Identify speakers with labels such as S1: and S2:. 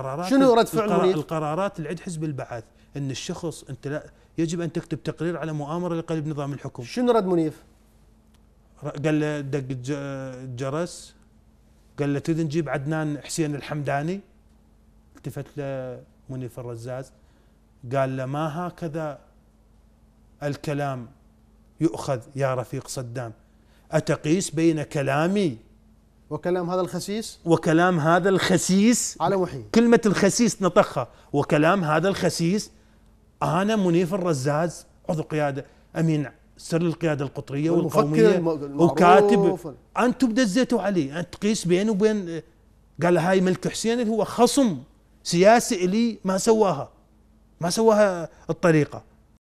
S1: القرارات شنو رد فعل القرارات,
S2: القرارات اللي عند حزب البعث ان الشخص انت لا يجب ان تكتب تقرير على مؤامره لقلب نظام الحكم شنو رد منيف؟ قال له دق الجرس قال له تريد نجيب عدنان حسين الحمداني التفت له منيف الرزاز قال له ما هكذا الكلام يؤخذ يا رفيق صدام أتقيس بين كلامي وكلام هذا الخسيس وكلام هذا الخسيس على وحي كلمة الخسيس نطخها وكلام هذا الخسيس أنا منيف الرزاز عضو قيادة أمين سر القيادة القطرية والقومية وكاتب أنتم دزيتوا علي أنت تقيس بينه وبين قال هاي ملك حسين اللي هو خصم سياسي لي ما سواها ما سواها الطريقة